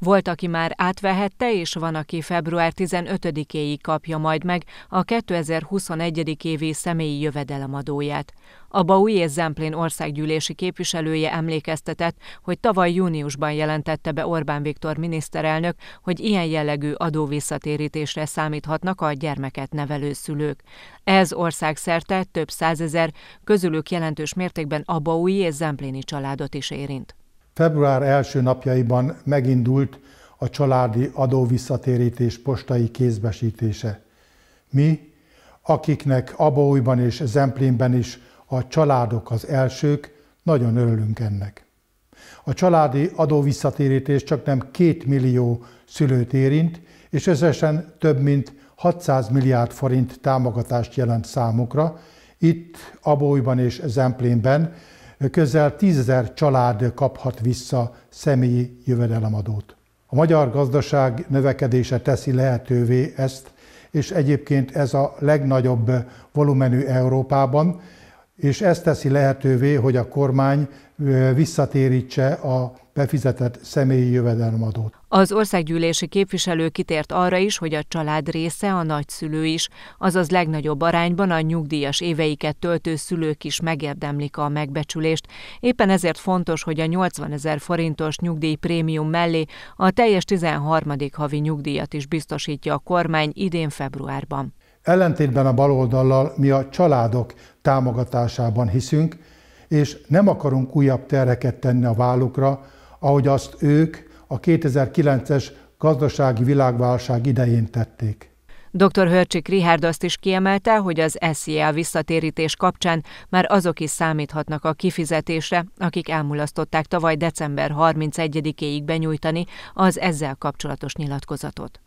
Volt, aki már átvehette, és van, aki február 15-éig kapja majd meg a 2021. évi személyi jövedelemadóját. A Baui és Zemplén országgyűlési képviselője emlékeztetett, hogy tavaly júniusban jelentette be Orbán Viktor miniszterelnök, hogy ilyen jellegű adóvisszatérítésre számíthatnak a gyermeket nevelő szülők. Ez országszerte több százezer, közülük jelentős mértékben Baui és zempléni családot is érint. Február első napjaiban megindult a családi adóvisszatérítés postai kézbesítése. Mi, akiknek Abóiban és Zemplénben is a családok az elsők, nagyon örülünk ennek. A családi adóvisszatérítés csak nem 2 millió szülőt érint, és összesen több mint 600 milliárd forint támogatást jelent számukra, itt Abóiban és Zemplénben, közel tízezer család kaphat vissza személyi jövedelemadót. A magyar gazdaság növekedése teszi lehetővé ezt, és egyébként ez a legnagyobb volumenű Európában, és ez teszi lehetővé, hogy a kormány visszatérítse a befizetett személyi jövedelmadót. Az országgyűlési képviselő kitért arra is, hogy a család része a nagyszülő is, azaz legnagyobb arányban a nyugdíjas éveiket töltő szülők is megérdemlik a megbecsülést. Éppen ezért fontos, hogy a 80 ezer forintos nyugdíjprémium mellé a teljes 13. havi nyugdíjat is biztosítja a kormány idén februárban. Ellentétben a baloldallal mi a családok támogatásában hiszünk, és nem akarunk újabb terheket tenni a vállukra, ahogy azt ők a 2009-es gazdasági világválság idején tették. Dr. Hörcsik Rihárd azt is kiemelte, hogy az SZIA visszatérítés kapcsán már azok is számíthatnak a kifizetésre, akik elmulasztották tavaly december 31-éig benyújtani az ezzel kapcsolatos nyilatkozatot.